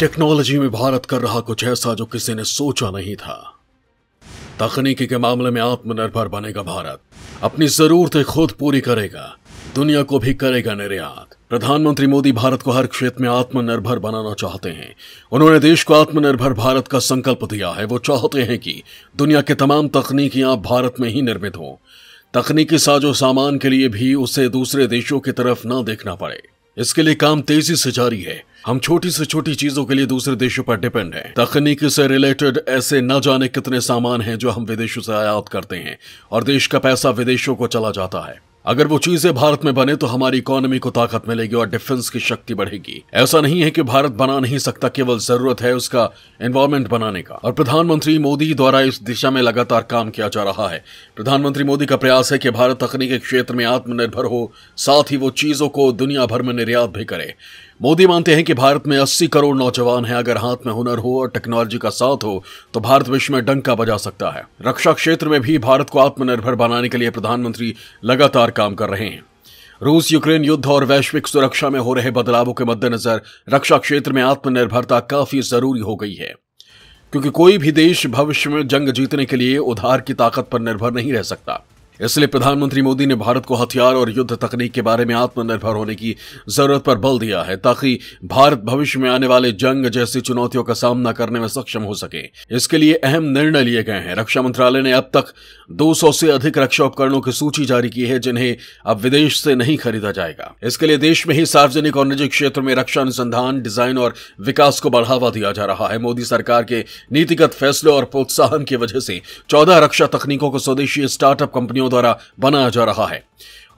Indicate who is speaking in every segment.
Speaker 1: Technology में भारत कर रहा कुछ ऐसा जो किसी ने सोचा नहीं था तकनीकी के मामले में आत्मनिर्भर बनेगा भारत अपनी जरूरतें खुद पूरी करेगा दुनिया को भी करेगा निर्यात प्रधानमंत्री मोदी भारत को हर क्षेत्र में आत्मनिर्भर बनाना चाहते हैं उन्होंने देश को आत्मनिर्भर भारत का संकल्प दिया है वो चाहते हैं कि दुनिया के तमाम तकनीकियां भारत में ही निर्मित हों तकनीकी साजो सामान के लिए भी उसे दूसरे देशों की तरफ न देखना पड़े इसके लिए काम तेजी से जारी है हम छोटी से छोटी चीजों के लिए दूसरे देशों पर डिपेंड हैं। तकनीकी से रिलेटेड ऐसे न जाने कितने सामान हैं जो हम विदेशों से आयात करते हैं और देश का पैसा विदेशों को चला जाता है अगर वो चीजें भारत में बने तो हमारी इकोनॉमी को ताकत मिलेगी और डिफेंस की शक्ति बढ़ेगी ऐसा नहीं है कि भारत बना नहीं सकता केवल जरूरत है उसका एनवायरमेंट बनाने का और प्रधानमंत्री मोदी द्वारा इस दिशा में लगातार काम किया जा रहा है प्रधानमंत्री मोदी का प्रयास है कि भारत तकनीकी क्षेत्र में आत्मनिर्भर हो साथ ही वो चीजों को दुनिया भर में निर्यात भी करे मोदी मानते हैं कि भारत में 80 करोड़ नौजवान हैं अगर हाथ में हुनर हो और टेक्नोलॉजी का साथ हो तो भारत विश्व में डंका बजा सकता है रक्षा क्षेत्र में भी भारत को आत्मनिर्भर बनाने के लिए प्रधानमंत्री लगातार काम कर रहे हैं रूस यूक्रेन युद्ध और वैश्विक सुरक्षा में हो रहे बदलावों के मद्देनजर रक्षा क्षेत्र में आत्मनिर्भरता काफी जरूरी हो गई है क्योंकि कोई भी देश भविष्य में जंग जीतने के लिए उधार की ताकत पर निर्भर नहीं रह सकता इसलिए प्रधानमंत्री मोदी ने भारत को हथियार और युद्ध तकनीक के बारे में आत्मनिर्भर होने की जरूरत पर बल दिया है ताकि भारत भविष्य में आने वाले जंग जैसी चुनौतियों का सामना करने में सक्षम हो सके इसके लिए अहम निर्णय लिए गए हैं रक्षा मंत्रालय ने अब तक 200 से अधिक रक्षा उपकरणों की सूची जारी की है जिन्हें अब विदेश से नहीं खरीदा जाएगा इसके लिए देश में ही सार्वजनिक और निजी क्षेत्र में रक्षा अनुसंधान डिजाइन और विकास को बढ़ावा दिया जा रहा है मोदी सरकार के नीतिगत फैसलों और प्रोत्साहन की वजह से चौदह रक्षा तकनीकों को स्वदेशी स्टार्टअप कंपनियों द्वारा बनाया जा रहा है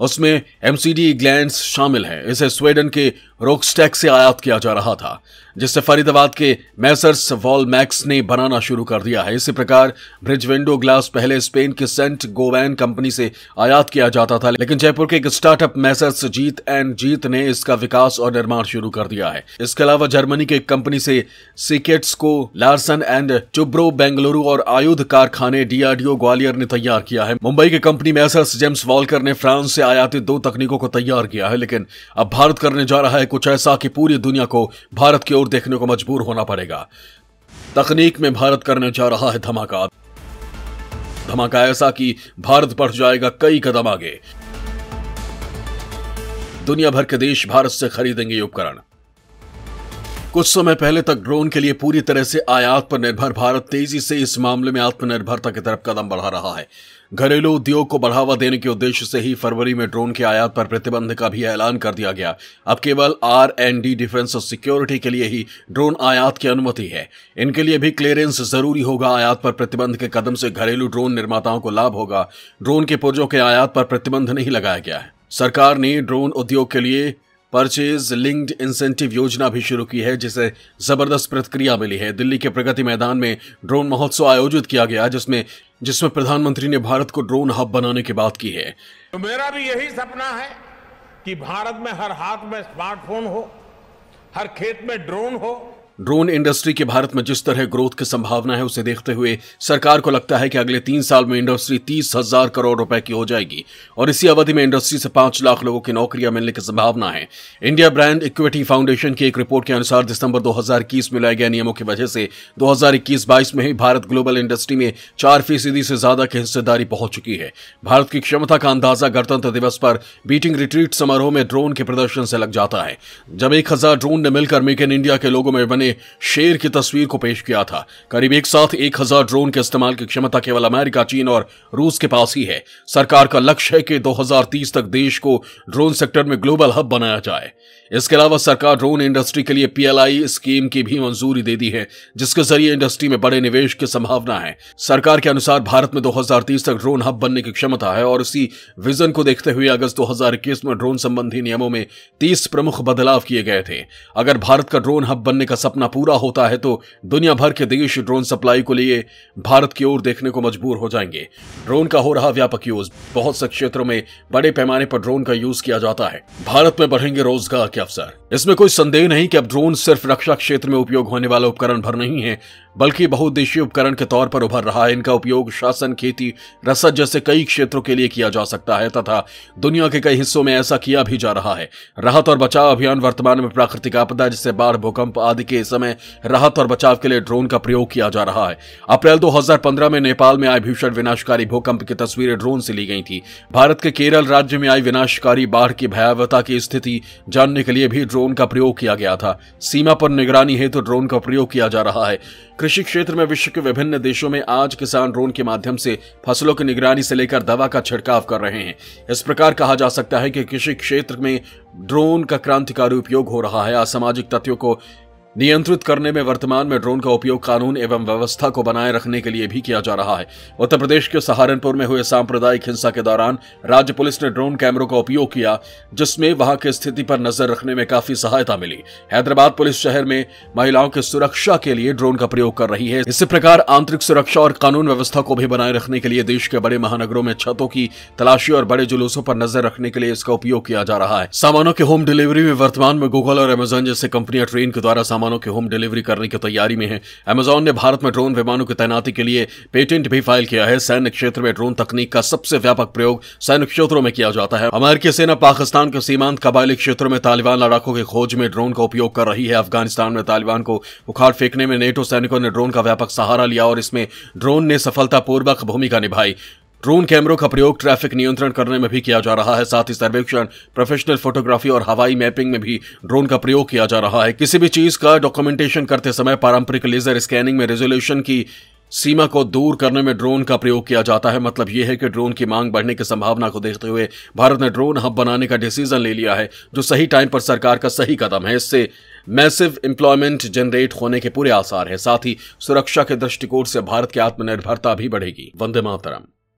Speaker 1: उसमें एमसीडी ग्लैंड शामिल है इसे स्वीडन के रोकस्टैक से आयात किया जा रहा था जिससे फरीदाबाद के मैसर्स मैक्स ने बनाना शुरू कर दिया है इसी प्रकार ब्रिज विंडो ग्लास पहले स्पेन के सेंट गोवैन कंपनी से आयात किया जाता था लेकिन जयपुर के एक startup Messrs Jeet and Jeet ने इसका विकास और निर्माण शुरू कर दिया है इसके अलावा जर्मनी की एक कंपनी से सिकेट्स को लार्सन एंड चुब्रो बेंगलुरु और आयुध कारखाने डीआरडीओ ग्वालियर ने तैयार किया है मुंबई की कंपनी मैसर्स जेम्स वॉलकर ने फ्रांस से आयातित दो तकनीकों को तैयार किया है लेकिन अब भारत करने जा रहा है कुछ ऐसा कि पूरी दुनिया को भारत की ओर देखने को मजबूर होना पड़ेगा तकनीक में भारत करने जा रहा है धमाका धमाका ऐसा कि भारत बढ़ जाएगा कई कदम आगे दुनिया भर के देश भारत से खरीदेंगे उपकरण कुछ समय पहले तक ड्रोन के लिए पूरी तरह से आयात पर निर्भर भारत तेजी से इस मामले में आत्मनिर्भरता की तरफ कदम बढ़ा रहा है घरेलू उद्योग को बढ़ावा देने के उद्देश्य से ही फरवरी में ड्रोन के आयात पर प्रतिबंध का भी ऐलान कर दिया गया अब केवल आर एंड डी डिफेंस और सिक्योरिटी के लिए ही ड्रोन आयात की अनुमति है इनके लिए भी क्लियरेंस जरूरी होगा आयात पर प्रतिबंध के कदम से घरेलू ड्रोन निर्माताओं को लाभ होगा ड्रोन के पुर्जों के आयात पर प्रतिबंध नहीं लगाया गया है सरकार ने ड्रोन उद्योग के लिए परचेज लिंक्ड इंसेंटिव योजना भी शुरू की है जिसे जबरदस्त प्रतिक्रिया मिली है दिल्ली के प्रगति मैदान में ड्रोन महोत्सव आयोजित किया गया जिसमें जिसमें प्रधानमंत्री ने भारत को ड्रोन हब बनाने की बात की है तो मेरा भी यही सपना है कि भारत में हर हाथ में स्मार्टफोन हो हर खेत में ड्रोन हो ड्रोन इंडस्ट्री के भारत में जिस तरह ग्रोथ की संभावना है उसे देखते हुए सरकार को लगता है कि अगले तीन साल में इंडस्ट्री तीस हजार करोड़ रुपए की हो जाएगी और इसी अवधि में इंडस्ट्री से पांच लाख लोगों की नौकरियां मिलने की संभावना है इंडिया ब्रांड इक्विटी फाउंडेशन की एक रिपोर्ट के अनुसार दिसंबर दो में लाए गए नियमों की वजह से दो हजार में ही भारत ग्लोबल इंडस्ट्री में चार फीसदी से ज्यादा की हिस्सेदारी पहुंच चुकी है भारत की क्षमता का अंदाजा गणतंत्र दिवस पर बीटिंग रिट्रीट समारोह में ड्रोन के प्रदर्शन से लग जाता है जब एक ड्रोन ने मिलकर मेक इन इंडिया के लोगों में बने ने शेर की तस्वीर को पेश किया था करीब एक साथ एक हजार ड्रोन के इस्तेमाल की क्षमता केवल अमेरिका चीन और रूस के पास ही है सरकार का लक्ष्य है कि 2030 तक देश को ड्रोन सेक्टर में ग्लोबल हब बनाया जाए इसके अलावा सरकार ड्रोन इंडस्ट्री के लिए पीएलआई स्कीम की भी मंजूरी दे दी है जिसके जरिए इंडस्ट्री में बड़े निवेश की संभावना है सरकार के अनुसार भारत में 2030 तक ड्रोन हब बनने की क्षमता है और इसी विजन को देखते हुए अगस्त 2021 में ड्रोन संबंधी नियमों में 30 प्रमुख बदलाव किए गए थे अगर भारत का ड्रोन हब बनने का सपना सपना पूरा होता है तो दुनिया भर के देश ड्रोन सप्लाई को लिए भारत की ओर देखने को मजबूर हो जाएंगे ड्रोन का हो रहा व्यापक यूज बहुत से क्षेत्रों में बड़े पैमाने पर ड्रोन का यूज किया जाता है भारत में बढ़ेंगे रोजगार के अवसर इसमें कोई संदेह नहीं कि अब ड्रोन सिर्फ रक्षा क्षेत्र में उपयोग होने वाला उपकरण भर नहीं है बल्कि बहुउद्देशीय उपकरण के तौर पर उभर रहा है इनका उपयोग शासन खेती रसद जैसे कई क्षेत्रों के लिए किया जा सकता है तथा दुनिया के कई हिस्सों में ऐसा किया भी जा रहा है राहत और बचाव अभियान वर्तमान में प्राकृतिक आपदा जैसे बाढ़ भूकंप आदि के समय राहत और बचाव के लिए ड्रोन का प्रयोग किया जा रहा है अप्रैल दो में नेपाल में आए भीषण विनाशकारी भूकंप की तस्वीरें ड्रोन से ली गई थी भारत के केरल राज्य में आई विनाशकारी बाढ़ की भयावहता की स्थिति जानने के लिए भी ड्रोन ड्रोन का प्रयोग किया गया था सीमा पर निगरानी हेतु तो ड्रोन का प्रयोग किया जा रहा है कृषि क्षेत्र में विश्व के विभिन्न देशों में आज किसान ड्रोन के माध्यम से फसलों की निगरानी से लेकर दवा का छिड़काव कर रहे हैं इस प्रकार कहा जा सकता है कि कृषि क्षेत्र में ड्रोन का क्रांतिकारी उपयोग हो रहा है असामाजिक तथ्यों को नियंत्रित करने में वर्तमान में ड्रोन का उपयोग कानून एवं व्यवस्था को बनाए रखने के लिए भी किया जा रहा है उत्तर प्रदेश के सहारनपुर में हुए सांप्रदायिक हिंसा के दौरान राज्य पुलिस ने ड्रोन कैमरों का उपयोग किया जिसमें वहां की स्थिति पर नजर रखने में काफी सहायता मिली हैदराबाद पुलिस शहर में महिलाओं की सुरक्षा के लिए ड्रोन का प्रयोग कर रही है इसी प्रकार आंतरिक सुरक्षा और कानून व्यवस्था को भी बनाए रखने के लिए देश के बड़े महानगरों में छतों की तलाशी और बड़े जुलूसों पर नजर रखने के लिए इसका उपयोग किया जा रहा है सामानों के होम डिलीवरी में वर्तमान में गूगल और एमेजोन जैसे कंपनियां ट्रेन के द्वारा सामान विमानों की होम डिलीवरी करने की तैयारी में है अमेजॉन ने भारत में ड्रोन विमानों की तैनाती के लिए पेटेंट भी फाइल किया है सैन्य क्षेत्र में ड्रोन तकनीक का सबसे व्यापक प्रयोग सैन्य क्षेत्रों में किया जाता है अमेरिकी सेना पाकिस्तान के सीमांत कबायली क्षेत्र में तालिबान लड़ाकों की खोज में ड्रोन का उपयोग कर रही है अफगानिस्तान में तालिबान को उखाड़ फेंकने में नेटो सैनिकों ने ड्रोन का व्यापक सहारा लिया और इसमें ड्रोन ने सफलतापूर्वक भूमिका निभाई ड्रोन कैमरों का प्रयोग ट्रैफिक नियंत्रण करने में भी किया जा रहा है साथ ही सर्वेक्षण प्रोफेशनल फोटोग्राफी और हवाई मैपिंग में भी ड्रोन का प्रयोग किया जा रहा है किसी भी चीज का डॉक्यूमेंटेशन करते समय पारंपरिक लेजर स्कैनिंग में रेजोल्यूशन की सीमा को दूर करने में ड्रोन का प्रयोग किया जाता है मतलब यह है कि ड्रोन की मांग बढ़ने की संभावना को देखते हुए भारत ने ड्रोन हब बनाने का डिसीजन ले लिया है जो सही टाइम पर सरकार का सही कदम है इससे मैसिव एम्प्लॉयमेंट जनरेट होने के पूरे आसार हैं साथ ही सुरक्षा के दृष्टिकोण से भारत की आत्मनिर्भरता भी बढ़ेगी वंदे मातरम